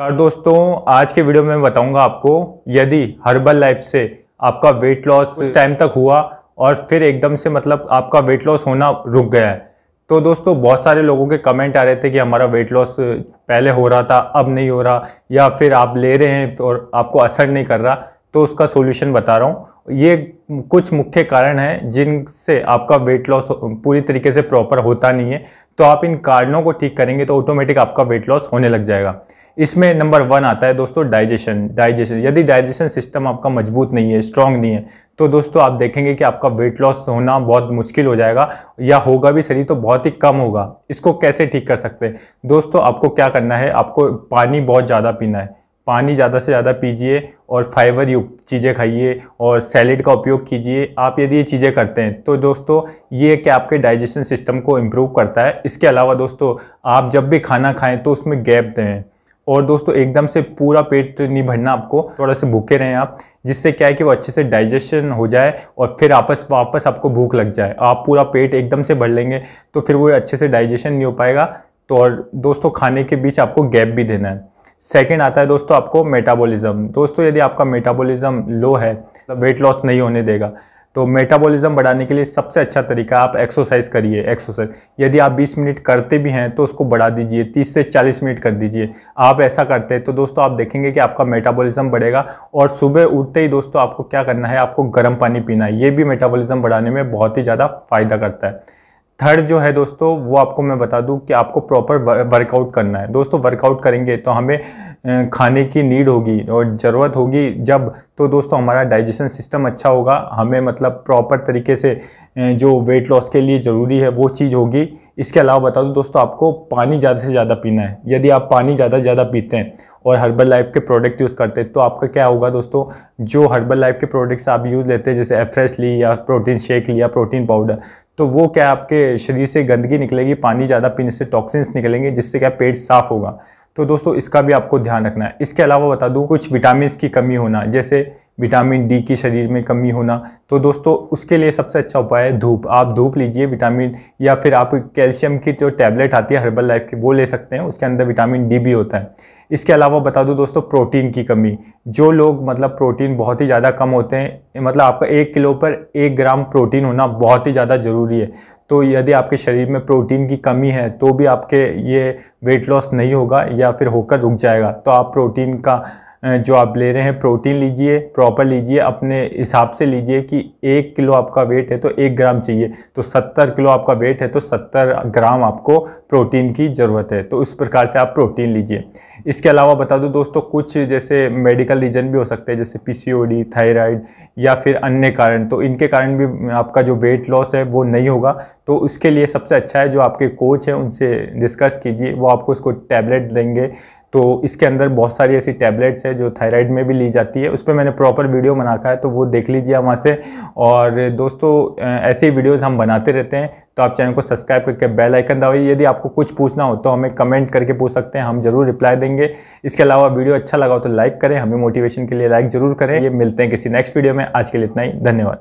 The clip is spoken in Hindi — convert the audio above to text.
नमस्कार दोस्तों आज के वीडियो में बताऊंगा आपको यदि हर्बल लाइफ से आपका वेट लॉस उस टाइम तक हुआ और फिर एकदम से मतलब आपका वेट लॉस होना रुक गया है तो दोस्तों बहुत सारे लोगों के कमेंट आ रहे थे कि हमारा वेट लॉस पहले हो रहा था अब नहीं हो रहा या फिर आप ले रहे हैं तो और आपको असर नहीं कर रहा तो उसका सोल्यूशन बता रहा हूँ ये कुछ मुख्य कारण हैं जिनसे आपका वेट लॉस पूरी तरीके से प्रॉपर होता नहीं है तो आप इन कारणों को ठीक करेंगे तो ऑटोमेटिक आपका वेट लॉस होने लग जाएगा इसमें नंबर वन आता है दोस्तों डाइजेशन डाइजेशन यदि डाइजेशन सिस्टम आपका मजबूत नहीं है स्ट्रांग नहीं है तो दोस्तों आप देखेंगे कि आपका वेट लॉस होना बहुत मुश्किल हो जाएगा या होगा भी शरीर तो बहुत ही कम होगा इसको कैसे ठीक कर सकते हैं दोस्तों आपको क्या करना है आपको पानी बहुत ज़्यादा पीना है पानी ज़्यादा से ज़्यादा पीजिए और फाइबर युक्त चीज़ें खाइए और सैलेड का उपयोग कीजिए आप यदि ये चीज़ें करते हैं तो दोस्तों ये क्या आपके डाइजेशन सिस्टम को इम्प्रूव करता है इसके अलावा दोस्तों आप जब भी खाना खाएं तो उसमें गैप दें और दोस्तों एकदम से पूरा पेट नहीं भरना आपको थोड़ा से भूखे रहें आप जिससे क्या है कि वो अच्छे से डाइजेशन हो जाए और फिर आपस वापस आपको भूख लग जाए आप पूरा पेट एकदम से भर लेंगे तो फिर वो अच्छे से डाइजेशन नहीं हो पाएगा तो और दोस्तों खाने के बीच आपको गैप भी देना है सेकेंड आता है दोस्तों आपको मेटाबोलिज़म दोस्तों यदि आपका मेटाबोलिज़म लो है तो वेट लॉस नहीं होने देगा तो मेटाबॉलिज्म बढ़ाने के लिए सबसे अच्छा तरीका आप एक्सरसाइज करिए एक्सरसाइज यदि आप 20 मिनट करते भी हैं तो उसको बढ़ा दीजिए 30 से 40 मिनट कर दीजिए आप ऐसा करते हैं तो दोस्तों आप देखेंगे कि आपका मेटाबॉलिज्म बढ़ेगा और सुबह उठते ही दोस्तों आपको क्या करना है आपको गर्म पानी पीना है ये भी मेटाबोलिज्म बढ़ाने में बहुत ही ज़्यादा फायदा करता है थर्ड जो है दोस्तों वो आपको मैं बता दूं कि आपको प्रॉपर वर्कआउट करना है दोस्तों वर्कआउट करेंगे तो हमें खाने की नीड होगी और ज़रूरत होगी जब तो दोस्तों हमारा डाइजेशन सिस्टम अच्छा होगा हमें मतलब प्रॉपर तरीके से जो वेट लॉस के लिए ज़रूरी है वो चीज़ होगी इसके अलावा बता दूँ तो दोस्तों आपको पानी ज़्यादा से ज़्यादा पीना है यदि आप पानी ज़्यादा से ज़्यादा पीते हैं और हर्बल लाइफ के प्रोडक्ट यूज़ करते हैं तो आपका क्या होगा दोस्तों जो हर्बल लाइफ के प्रोडक्ट्स आप यूज़ लेते हैं जैसे एफ्रेश ली या प्रोटीन शेक लिया प्रोटीन पाउडर तो वो क्या आपके शरीर से गंदगी निकलेगी पानी ज़्यादा पीने से टॉक्सिन्स निकलेंगे जिससे क्या पेट साफ होगा तो दोस्तों इसका भी आपको ध्यान रखना है इसके अलावा बता दूँ कुछ विटामिन की कमी होना जैसे विटामिन डी की शरीर में कमी होना तो दोस्तों उसके लिए सबसे अच्छा उपाय है धूप आप धूप लीजिए विटामिन या फिर आप कैल्शियम की जो टैबलेट आती है हर्बल लाइफ की वो ले सकते हैं उसके अंदर विटामिन डी भी होता है इसके अलावा बता दूं दोस्तों प्रोटीन की कमी जो लोग मतलब प्रोटीन बहुत ही ज़्यादा कम होते हैं मतलब आपका एक किलो पर एक ग्राम प्रोटीन होना बहुत ही ज़्यादा ज़रूरी है तो यदि आपके शरीर में प्रोटीन की कमी है तो भी आपके ये वेट लॉस नहीं होगा या फिर होकर रुक जाएगा तो आप प्रोटीन का जो आप ले रहे हैं प्रोटीन लीजिए प्रॉपर लीजिए अपने हिसाब से लीजिए कि एक किलो आपका वेट है तो एक ग्राम चाहिए तो सत्तर किलो आपका वेट है तो सत्तर ग्राम आपको प्रोटीन की ज़रूरत है तो इस प्रकार से आप प्रोटीन लीजिए इसके अलावा बता दूं दोस्तों कुछ जैसे मेडिकल रीजन भी हो सकते हैं जैसे पीसीओडी थायराइड या फिर अन्य कारण तो इनके कारण भी आपका जो वेट लॉस है वो नहीं होगा तो उसके लिए सबसे अच्छा है जो आपके कोच हैं उनसे डिस्कस कीजिए वो आपको इसको टैबलेट देंगे तो इसके अंदर बहुत सारी ऐसी टैबलेट्स है जो थायराइड में भी ली जाती है उस पर मैंने प्रॉपर वीडियो बना रखा है तो वो देख लीजिए वहाँ से और दोस्तों ऐसे ही वीडियोज़ हम बनाते रहते हैं तो आप चैनल को सब्सक्राइब करके बेल आइकन दबाइए यदि आपको कुछ पूछना हो तो हमें कमेंट करके पूछ सकते हैं हम जरूर रिप्लाई देंगे इसके अलावा वीडियो अच्छा लगा हो तो लाइक करें हमें मोटिवेशन के लिए लाइक ज़रूर करें ये मिलते हैं किसी नेक्स्ट वीडियो में आज के लिए इतना ही धन्यवाद